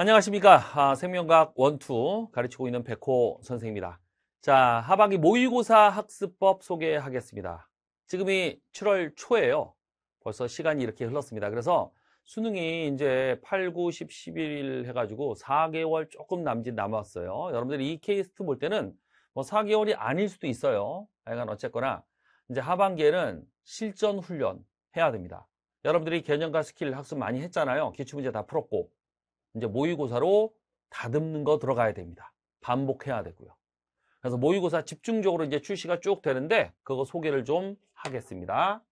안녕하십니까. 아, 생명과학 1, 2 가르치고 있는 백호 선생입니다. 자, 하반기 모의고사 학습법 소개하겠습니다. 지금이 7월 초예요. 벌써 시간이 이렇게 흘렀습니다. 그래서 수능이 이제 8, 9, 10, 11 해가지고 4개월 조금 남짓 남았어요. 여러분들이 이 케이스트 볼 때는 뭐 4개월이 아닐 수도 있어요. 하여간 어쨌거나 이제 하반기에는 실전 훈련 해야 됩니다. 여러분들이 개념과 스킬 학습 많이 했잖아요. 기출문제 다 풀었고. 이제 모의고사로 다듬는 거 들어가야 됩니다. 반복해야 되고요. 그래서 모의고사 집중적으로 이제 출시가 쭉 되는데 그거 소개를 좀 하겠습니다.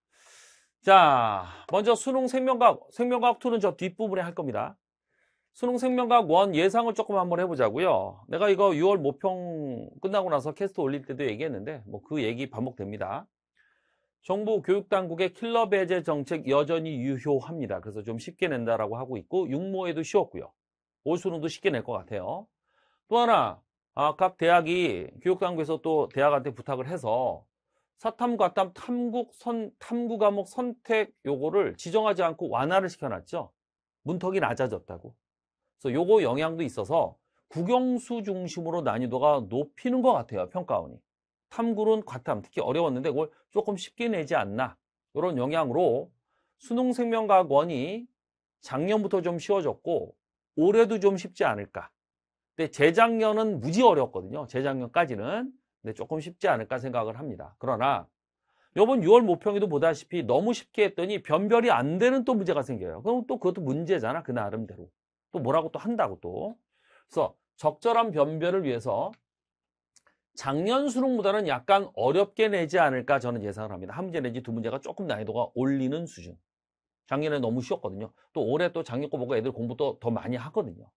자, 먼저 수능 생명과학, 생명과학 2는 저 뒷부분에 할 겁니다. 수능 생명과학 1 예상을 조금 한번 해보자고요. 내가 이거 6월 모평 끝나고 나서 캐스트 올릴 때도 얘기했는데 뭐 그 얘기 반복됩니다. 정부 교육당국의 킬러 배제 정책 여전히 유효합니다. 그래서 좀 쉽게 낸다라고 하고 있고 육모에도 쉬웠고요. 오수능도 쉽게 낼 것 같아요. 또 하나 아, 각 대학이 교육당국에서 또 대학한테 부탁을 해서 사탐, 과탐, 탐국, 선, 탐구 과목 선택 요거를 지정하지 않고 완화를 시켜놨죠. 문턱이 낮아졌다고. 그래서 요거 영향도 있어서 국영수 중심으로 난이도가 높이는 것 같아요. 평가원이. 탐구론 과탐 특히 어려웠는데 그걸 조금 쉽게 내지 않나 이런 영향으로 수능생명과학원이 작년부터 좀 쉬워졌고 올해도 좀 쉽지 않을까 근데 재작년은 무지 어려웠거든요 재작년까지는 근데 조금 쉽지 않을까 생각을 합니다 그러나 요번 6월 모평에도 보다시피 너무 쉽게 했더니 변별이 안 되는 또 문제가 생겨요 그럼 또 그것도 문제잖아 그 나름대로 또 뭐라고 또 한다고 또 그래서 적절한 변별을 위해서 작년 수능보다는 약간 어렵게 내지 않을까 저는 예상을 합니다. 한 문제 내지 두 문제가 조금 난이도가 올리는 수준. 작년에 너무 쉬웠거든요. 또 올해 또 작년 거 보고 애들 공부도 더 많이 하거든요.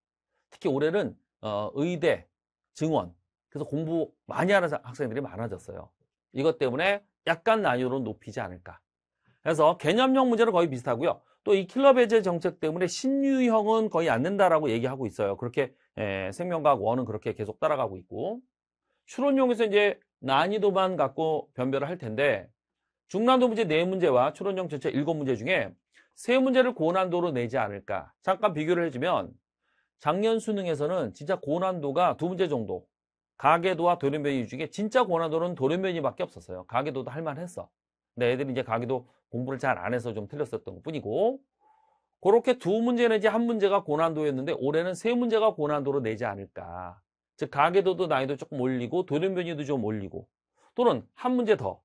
특히 올해는 어, 의대, 증원 그래서 공부 많이 하는 학생들이 많아졌어요. 이것 때문에 약간 난이도는 높이지 않을까. 그래서 개념형 문제는 거의 비슷하고요. 또 이 킬러 배제 정책 때문에 신유형은 거의 안 된다라고 얘기하고 있어요. 그렇게 에, 예, 생명과학 원은 그렇게 계속 따라가고 있고 추론용에서 이제 난이도만 갖고 변별을 할 텐데 중난도 문제 4문제와 추론용 전체 7문제 중에 3문제를 고난도로 내지 않을까 잠깐 비교를 해주면 작년 수능에서는 진짜 고난도가 두 문제 정도 가계도와 도련변이 중에 진짜 고난도는 도련변이밖에 없었어요 가계도도 할만했어 근데 애들이 이제 가계도 공부를 잘 안 해서 좀 틀렸었던 것 뿐이고 그렇게 두 문제 내지 한 문제가 고난도였는데 올해는 세 문제가 고난도로 내지 않을까 즉 가계도도 난이도 조금 올리고 돌연 변이도 좀 올리고 또는 한 문제 더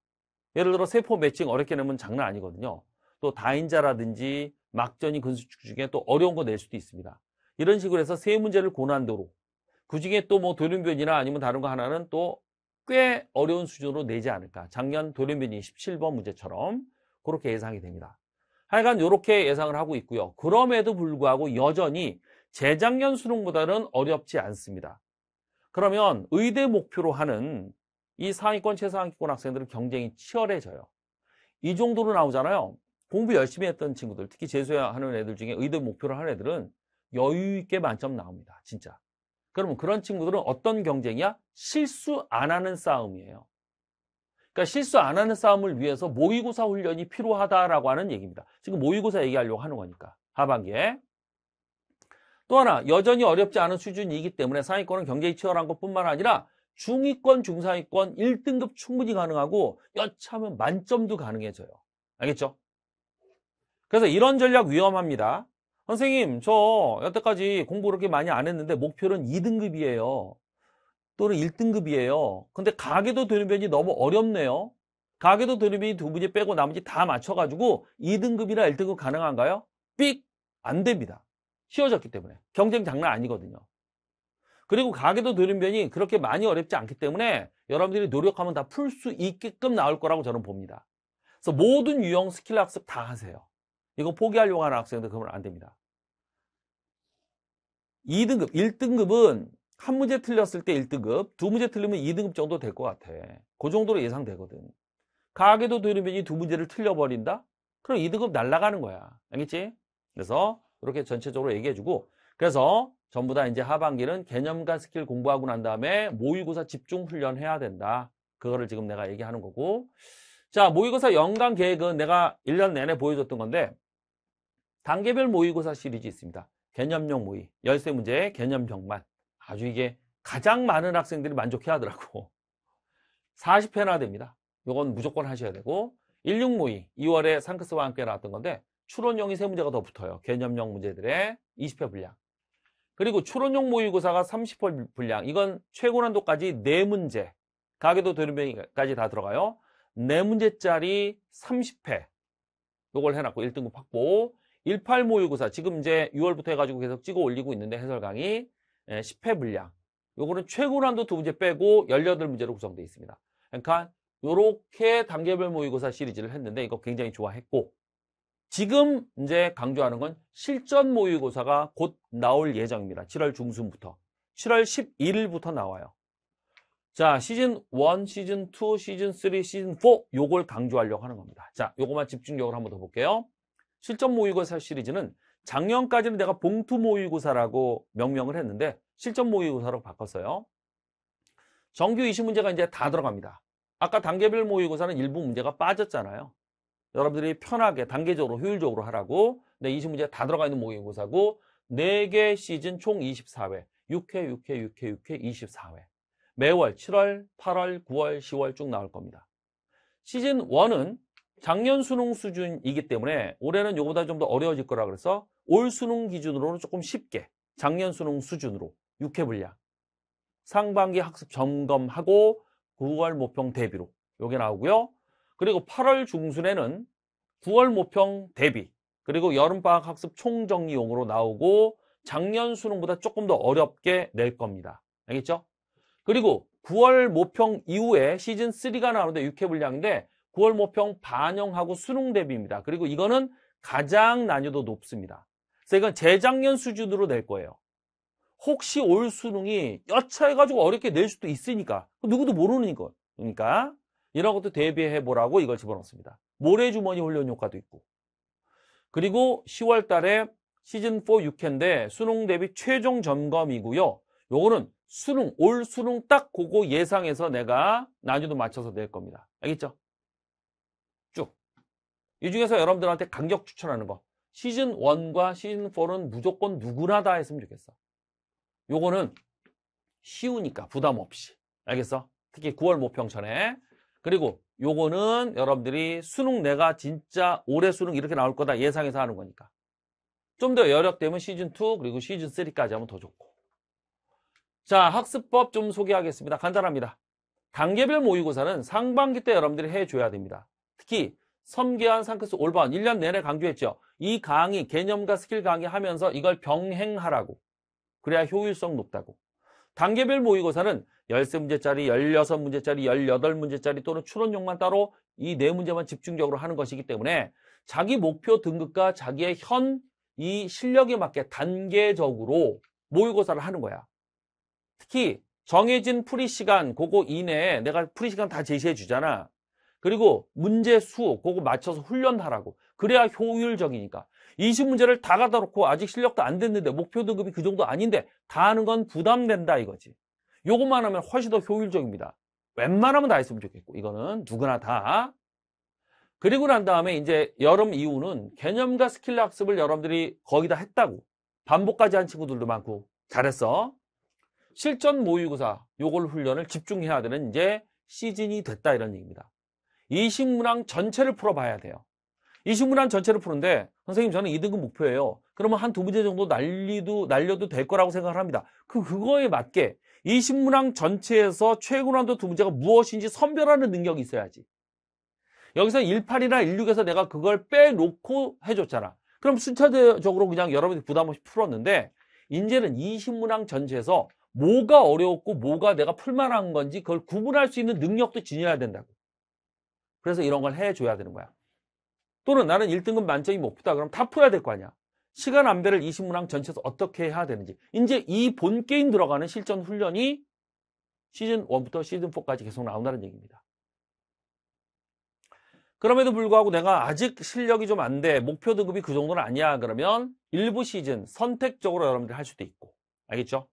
예를 들어 세포 매칭 어렵게 내면 장난 아니거든요. 또 다인자라든지 막전이 근수축 중에 또 어려운 거 낼 수도 있습니다. 이런 식으로 해서 세 문제를 고난도로 그중에 또뭐 돌연변이나 아니면 다른 거 하나는 또 꽤 어려운 수준으로 내지 않을까. 작년 돌연변이 17번 문제처럼 그렇게 예상이 됩니다. 하여간 이렇게 예상을 하고 있고요. 그럼에도 불구하고 여전히 재작년 수능보다는 어렵지 않습니다. 그러면 의대 목표로 하는 이 상위권, 최상위권 학생들은 경쟁이 치열해져요. 이 정도로 나오잖아요. 공부 열심히 했던 친구들, 특히 재수하는 애들 중에 의대 목표로 하는 애들은 여유 있게 만점 나옵니다. 진짜. 그러면 그런 친구들은 어떤 경쟁이야? 실수 안 하는 싸움이에요. 그러니까 실수 안 하는 싸움을 위해서 모의고사 훈련이 필요하다라고 하는 얘기입니다. 지금 모의고사 얘기하려고 하는 거니까. 하반기에. 또 하나 여전히 어렵지 않은 수준이기 때문에 상위권은 경쟁이 치열한 것뿐만 아니라 중위권, 중상위권 1등급 충분히 가능하고 여차하면 만점도 가능해져요. 알겠죠? 그래서 이런 전략 위험합니다. 선생님 저 여태까지 공부 그렇게 많이 안 했는데 목표는 2등급이에요. 또는 1등급이에요. 근데 가계도 도리변이 너무 어렵네요. 가계도 도리변이 두 문제 빼고 나머지 다 맞춰가지고 2등급이나 1등급 가능한가요? 삑! 안 됩니다. 쉬워졌기 때문에 경쟁 장난 아니거든요. 그리고 가계도 노련변이 그렇게 많이 어렵지 않기 때문에 여러분들이 노력하면 다 풀 수 있게끔 나올 거라고 저는 봅니다. 그래서 모든 유형 스킬 학습 다 하세요. 이거 포기하려고 하는 학생들 그러면 안 됩니다. 2등급, 1등급은 한 문제 틀렸을 때 1등급, 두 문제 틀리면 2등급 정도 될 것 같아. 그 정도로 예상되거든. 가계도 노련변이 두 문제를 틀려버린다? 그럼 2등급 날라가는 거야. 알겠지? 그래서 그렇게 전체적으로 얘기해주고 그래서 전부 다 이제 하반기는 개념과 스킬 공부하고 난 다음에 모의고사 집중 훈련해야 된다. 그거를 지금 내가 얘기하는 거고 자 모의고사 연간 계획은 내가 1년 내내 보여줬던 건데 단계별 모의고사 시리즈 있습니다. 개념용 모의, 열세 문제, 개념형만 아주 이게 가장 많은 학생들이 만족해 하더라고 40회나 됩니다. 이건 무조건 하셔야 되고 16 모의 2월에 상크스와 함께 나왔던 건데 추론형이 세 문제가 더 붙어요. 개념형 문제들의 20회 분량. 그리고 추론형 모의고사가 30회 분량. 이건 최고난도까지 네문제 가계도 도료명까지 다 들어가요. 네문제짜리 30회. 요걸 해놨고 1등급 확보. 18 모의고사 지금 이제 6월부터 해가지고 계속 찍어 올리고 있는데 해설 강의 예, 10회 분량. 요거는 최고난도 두 문제 빼고 18문제로 구성되어 있습니다. 그러니까 요렇게 단계별 모의고사 시리즈를 했는데 이거 굉장히 좋아했고 지금 이제 강조하는 건 실전 모의고사가 곧 나올 예정입니다. 7월 중순부터. 7월 11일부터 나와요. 자, 시즌 1, 시즌 2, 시즌 3, 시즌 4 요걸 강조하려고 하는 겁니다. 자, 요것만 집중적으로 한번 더 볼게요. 실전 모의고사 시리즈는 작년까지는 내가 봉투 모의고사라고 명명을 했는데 실전 모의고사로 바꿨어요. 정규 20문제가 이제 다 들어갑니다. 아까 단계별 모의고사는 일부 문제가 빠졌잖아요. 여러분들이 편하게 단계적으로 효율적으로 하라고 네, 20문제 다 들어가 있는 모의고사고 4개 시즌 총 24회 6회, 6회, 6회, 6회, 24회 매월 7월, 8월, 9월, 10월 쭉 나올 겁니다. 시즌 1은 작년 수능 수준이기 때문에 올해는 이거보다 좀 더 어려워질 거라 그래서 올 수능 기준으로는 조금 쉽게 작년 수능 수준으로 6회 분량 상반기 학습 점검하고 9월 모평 대비로 요게 나오고요. 그리고 8월 중순에는 9월 모평 대비 그리고 여름방학 학습 총정리용으로 나오고 작년 수능보다 조금 더 어렵게 낼 겁니다. 알겠죠? 그리고 9월 모평 이후에 시즌3가 나오는데 6회 분량인데 9월 모평 반영하고 수능 대비입니다. 그리고 이거는 가장 난이도 높습니다. 그래서 이건 재작년 수준으로 낼 거예요. 혹시 올 수능이 여차해가지고 어렵게 낼 수도 있으니까 누구도 모르는 거. 그러니까 이런 것도 대비해 보라고 이걸 집어넣습니다. 모래주머니 훈련 효과도 있고. 그리고 10월 달에 시즌4 6회인데 수능 대비 최종 점검이고요. 요거는 수능, 올 수능 딱 그거 예상해서 내가 난이도 맞춰서 낼 겁니다. 알겠죠? 쭉. 이 중에서 여러분들한테 간격 추천하는 거. 시즌1과 시즌4는 무조건 누구나 다 했으면 좋겠어. 요거는 쉬우니까 부담 없이. 알겠어? 특히 9월 모평 전에 그리고 요거는 여러분들이 수능 내가 진짜 올해 수능 이렇게 나올 거다 예상해서 하는 거니까. 좀 더 여력되면 시즌2 그리고 시즌3까지 하면 더 좋고. 자, 학습법 좀 소개하겠습니다. 간단합니다. 단계별 모의고사는 상반기 때 여러분들이 해줘야 됩니다. 특히 섬기한 상크스 올바운 1년 내내 강조했죠. 이 강의 개념과 스킬 강의하면서 이걸 병행하라고. 그래야 효율성 높다고. 단계별 모의고사는 13문제짜리, 16문제짜리, 18문제짜리 또는 추론용만 따로 이 네 문제만 집중적으로 하는 것이기 때문에 자기 목표 등급과 자기의 현 이 실력에 맞게 단계적으로 모의고사를 하는 거야. 특히 정해진 풀이 시간 그거 이내에 내가 풀이 시간 다 제시해 주잖아. 그리고 문제 수 그거 맞춰서 훈련하라고 그래야 효율적이니까 20문제를 다 갖다 놓고 아직 실력도 안 됐는데 목표 등급이 그 정도 아닌데 다 하는 건 부담된다 이거지 요것만 하면 훨씬 더 효율적입니다 웬만하면 다 했으면 좋겠고 이거는 누구나 다 그리고 난 다음에 이제 여름 이후는 개념과 스킬 학습을 여러분들이 거의 다 했다고 반복까지 한 친구들도 많고 잘했어 실전 모의고사 요걸 훈련을 집중해야 되는 이제 시즌이 됐다 이런 얘기입니다 이식문항 전체를 풀어봐야 돼요. 이식문항 전체를 푸는데 선생님 저는 2등급 목표예요. 그러면 한 두 문제 정도 날리도 날려도 될 거라고 생각을 합니다. 그 그거에 맞게 이식문항 전체에서 최고난도 두 문제가 무엇인지 선별하는 능력이 있어야지. 여기서 18이나 16에서 내가 그걸 빼놓고 해줬잖아. 그럼 순차적으로 그냥 여러분이 부담 없이 풀었는데 이제는 이식문항 전체에서 뭐가 어려웠고 뭐가 내가 풀만한 건지 그걸 구분할 수 있는 능력도 지녀야 된다고. 그래서 이런 걸 해줘야 되는 거야. 또는 나는 1등급 만점이 목표다. 그럼 다 풀어야 될 거 아니야. 시간 안배를 20문항 전체에서 어떻게 해야 되는지. 이제 이 본 게임 들어가는 실전 훈련이 시즌 1부터 시즌 4까지 계속 나온다는 얘기입니다. 그럼에도 불구하고 내가 아직 실력이 좀 안 돼. 목표 등급이 그 정도는 아니야. 그러면 일부 시즌 선택적으로 여러분들이 할 수도 있고. 알겠죠?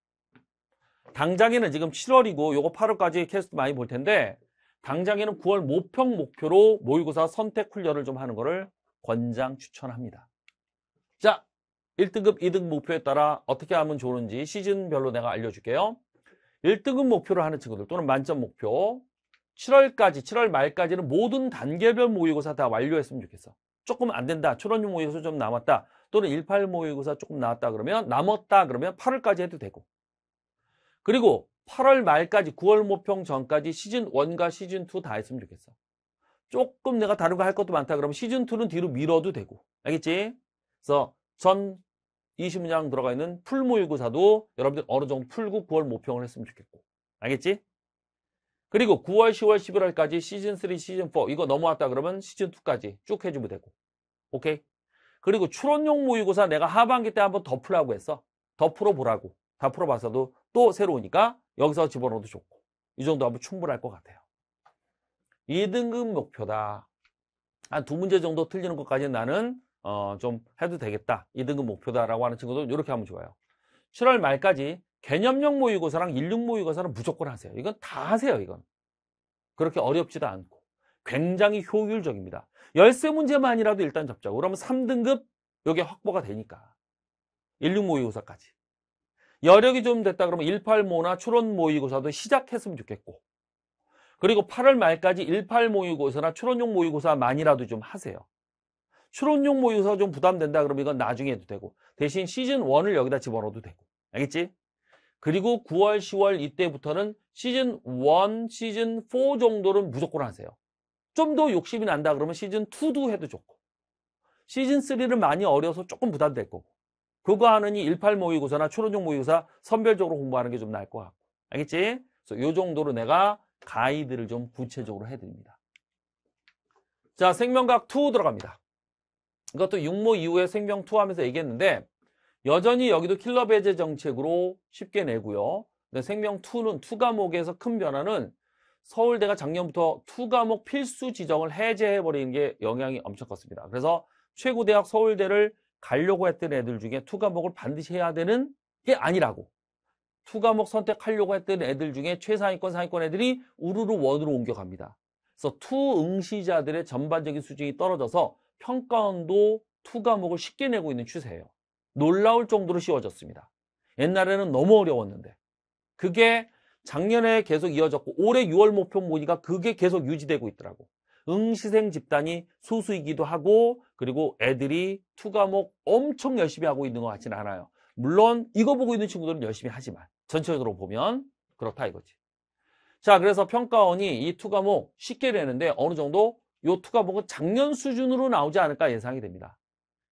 당장에는 지금 7월이고 요거 8월까지 캐스트 많이 볼 텐데 당장에는 9월 모평 목표로 모의고사 선택 훈련을 좀 하는 것을 권장 추천합니다. 자, 1등급, 2등급 목표에 따라 어떻게 하면 좋은지 시즌별로 내가 알려줄게요. 1등급 목표를 하는 친구들 또는 만점 목표 7월까지, 7월 말까지는 모든 단계별 모의고사 다 완료했으면 좋겠어. 조금 안 된다. 초론용 모의고사 좀 남았다. 또는 18 모의고사 조금 나왔다 그러면 남았다 그러면 8월까지 해도 되고. 그리고 8월 말까지 9월 모평 전까지 시즌 1과 시즌 2 다 했으면 좋겠어. 조금 내가 다른 거 할 것도 많다 그러면 시즌 2는 뒤로 밀어도 되고. 알겠지? 그래서 전 20문장 들어가 있는 풀모의고사도 여러분들 어느 정도 풀고 9월 모평을 했으면 좋겠고. 알겠지? 그리고 9월, 10월, 11월까지 시즌 3, 시즌 4 이거 넘어왔다 그러면 시즌 2까지 쭉 해주면 되고. 오케이? 그리고 추론용 모의고사 내가 하반기 때 한 번 더 풀라고 했어. 더 풀어보라고. 다 풀어봤어도 또 새로우니까 여기서 집어넣어도 좋고 이 정도 하면 충분할 것 같아요. 2등급 목표다. 한 두 문제 정도 틀리는 것까지는 나는 어, 좀 해도 되겠다. 2등급 목표다라고 하는 친구도 이렇게 하면 좋아요. 7월 말까지 개념형 모의고사랑 16 모의고사는 무조건 하세요. 이건 다 하세요. 이건 그렇게 어렵지도 않고 굉장히 효율적입니다. 1 3 문제만이라도 일단 잡자. 그러면 3등급 여기 확보가 되니까 16 모의고사까지 여력이 좀 됐다 그러면 18모나 추론 모의고사도 시작했으면 좋겠고 그리고 8월 말까지 18 모의고사나 추론용 모의고사만이라도 좀 하세요. 추론용 모의고사 좀 부담된다 그러면 이건 나중에 해도 되고 대신 시즌 1을 여기다 집어넣어도 되고 알겠지? 그리고 9월, 10월 이때부터는 시즌 1, 시즌 4 정도는 무조건 하세요. 좀 더 욕심이 난다 그러면 시즌 2도 해도 좋고 시즌 3를 많이 어려서 조금 부담될 거고 그거 하느니 18 모의고사나 추론종 모의고사 선별적으로 공부하는 게 좀 나을 것 같고. 알겠지? 그래서 요 정도로 내가 가이드를 좀 구체적으로 해드립니다. 자, 생명각 2 들어갑니다. 이것도 6모 이후에 생명 2 하면서 얘기했는데 여전히 여기도 킬러 배제 정책으로 쉽게 내고요. 생명 2는 2 과목에서 큰 변화는 서울대가 작년부터 2 과목 필수 지정을 해제해버리는 게 영향이 엄청 컸습니다. 그래서 최고 대학 서울대를 가려고 했던 애들 중에 투과목을 반드시 해야 되는 게 아니라고. 투과목 선택하려고 했던 애들 중에 최상위권 상위권 애들이 우르르 원으로 옮겨갑니다. 그래서 투 응시자들의 전반적인 수준이 떨어져서 평가원도 투과목을 쉽게 내고 있는 추세예요. 놀라울 정도로 쉬워졌습니다. 옛날에는 너무 어려웠는데 그게 작년에 계속 이어졌고 올해 6월 목표 모의가 그게 계속 유지되고 있더라고. 응시생 집단이 소수이기도 하고 그리고 애들이 투과목 엄청 열심히 하고 있는 것 같지는 않아요. 물론 이거 보고 있는 친구들은 열심히 하지만 전체적으로 보면 그렇다 이거지. 자 그래서 평가원이 이 투과목 쉽게 내는데 어느 정도 이 투과목은 작년 수준으로 나오지 않을까 예상이 됩니다.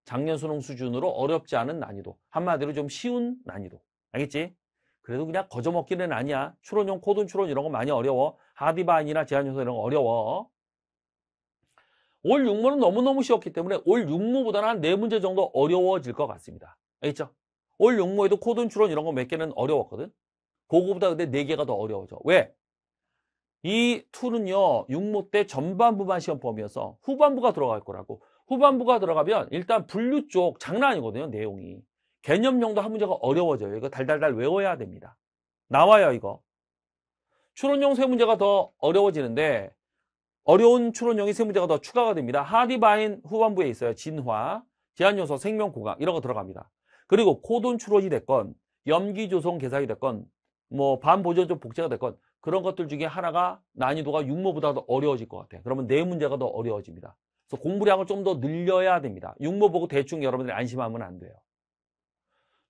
작년 수능 수준으로 어렵지 않은 난이도 한마디로 좀 쉬운 난이도 알겠지? 그래도 그냥 거저먹기는 아니야. 추론용 코든 추론 이런 거 많이 어려워. 하디바인이나 제한요소 이런 거 어려워. 올 6무는 너무너무 쉬웠기 때문에 올 6무보다는 한 4문제 정도 어려워질 것 같습니다. 알겠죠? 올 6무에도 코든 추론 이런 거 몇 개는 어려웠거든? 그거보다 근데 4개가 더 어려워져. 왜? 이 2는요. 6무 때 전반부만 시험범위여서 후반부가 들어갈 거라고. 후반부가 들어가면 일단 분류 쪽 장난 아니거든요. 내용이. 개념정도한 문제가 어려워져요. 이거 달달달 외워야 됩니다. 나와요 이거. 추론용 세 문제가 더 어려워지는데 어려운 추론형이 세 문제가 더 추가가 됩니다. 하디바인 후반부에 있어요. 진화, 제한요소, 생명고강 이런 거 들어갑니다. 그리고 코돈 추론이 됐건 염기조성 계산이 됐건 뭐반보조적 복제가 됐건 그런 것들 중에 하나가 난이도가 육모보다더 어려워질 것 같아요. 그러면 네 문제가 더 어려워집니다. 그래서 공부량을 좀 더 늘려야 됩니다. 육모 보고 대충 여러분들이 안심하면 안 돼요.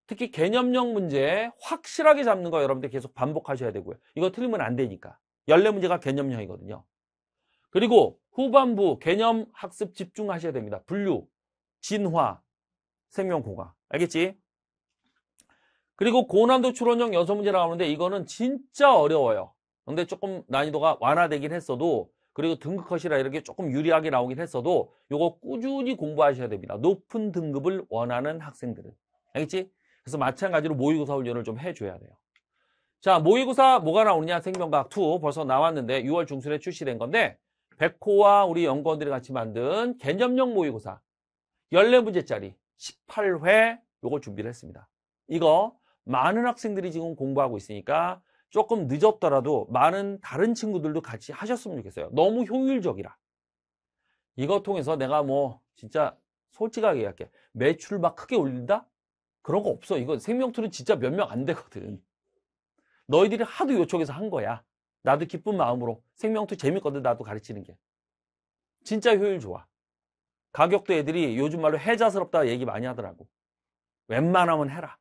특히 개념형 문제 확실하게 잡는 거 여러분들 계속 반복하셔야 되고요. 이거 틀리면 안 되니까. 14문제가 개념형이거든요. 그리고 후반부 개념 학습 집중하셔야 됩니다. 분류, 진화, 생명공학. 알겠지? 그리고 고난도 추론형 연소 문제 나오는데 이거는 진짜 어려워요. 근데 조금 난이도가 완화되긴 했어도 그리고 등급컷이라 이렇게 조금 유리하게 나오긴 했어도 이거 꾸준히 공부하셔야 됩니다. 높은 등급을 원하는 학생들은. 알겠지? 그래서 마찬가지로 모의고사 훈련을 좀 해줘야 돼요. 자, 모의고사 뭐가 나오느냐? 생명과학 2 벌써 나왔는데 6월 중순에 출시된 건데 백호와 우리 연구원들이 같이 만든 개념형 모의고사 14문제짜리 18회 요걸 준비를 했습니다. 이거 많은 학생들이 지금 공부하고 있으니까 조금 늦었더라도 많은 다른 친구들도 같이 하셨으면 좋겠어요. 너무 효율적이라. 이거 통해서 내가 뭐 진짜 솔직하게 얘기할게. 매출 막 크게 올린다? 그런 거 없어. 이거 생명투는 진짜 몇 명 안 되거든. 너희들이 하도 요청해서 한 거야. 나도 기쁜 마음으로 생명투 재밌거든 나도 가르치는 게 진짜 효율 좋아 가격도 애들이 요즘 말로 해자스럽다 얘기 많이 하더라고 웬만하면 해라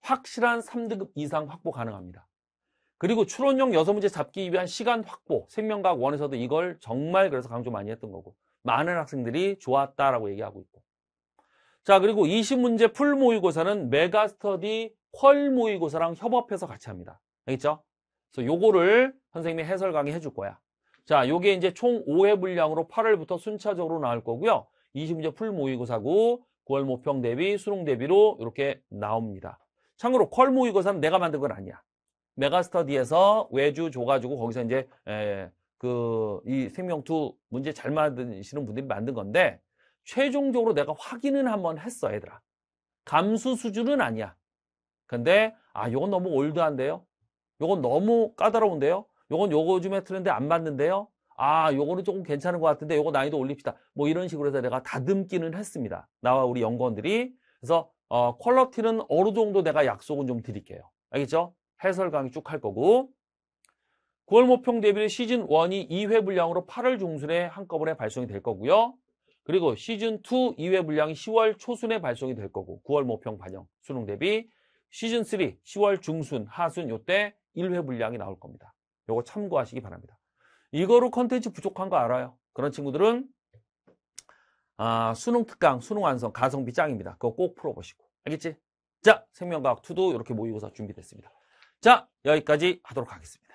확실한 3등급 이상 확보 가능합니다 그리고 추론형 여서문제 잡기 위한 시간 확보 생명과학 원에서도 이걸 정말 그래서 강조 많이 했던 거고 많은 학생들이 좋았다라고 얘기하고 있고 자 그리고 20문제 풀 모의고사는 메가스터디 퀄 모의고사랑 협업해서 같이 합니다 알겠죠? 그래서 요거를 선생님이 해설 강의 해줄 거야. 자, 요게 이제 총 5회 분량으로 8월부터 순차적으로 나올 거고요. 20문제 풀 모의고사고 9월 모평 대비, 수능 대비로 이렇게 나옵니다. 참고로 컬 모의고사는 내가 만든 건 아니야. 메가스터디에서 외주 줘가지고 거기서 이제 그 이 생명투 문제 잘 만드시는 분들이 만든 건데 최종적으로 내가 확인은 한번 했어 얘들아 감수 수준은 아니야 근데 아 이건 너무 올드한데요 요건 너무 까다로운데요. 요건 요거 좀해 에 트렌드 안 맞는데요. 아, 요거는 조금 괜찮은 것 같은데 요거 난이도 올립시다. 뭐 이런 식으로 해서 내가 다듬기는 했습니다. 나와 우리 연구원들이. 그래서 어, 퀄러티는 어느 정도 내가 약속은 좀 드릴게요. 알겠죠? 해설 강의 쭉 할 거고. 9월 모평 대비를 시즌 1이 2회 분량으로 8월 중순에 한꺼번에 발송이 될 거고요. 그리고 시즌 2 2회 분량이 10월 초순에 발송이 될 거고 9월 모평 반영 수능 대비 시즌 3 10월 중순 하순 요때 1회 분량이 나올 겁니다. 요거 참고하시기 바랍니다. 이거로 컨텐츠 부족한 거 알아요. 그런 친구들은 아, 수능 특강, 수능 완성, 가성비 짱입니다. 그거 꼭 풀어보시고. 알겠지? 자, 생명과학 2도 이렇게 모의고사 준비됐습니다. 자, 여기까지 하도록 하겠습니다.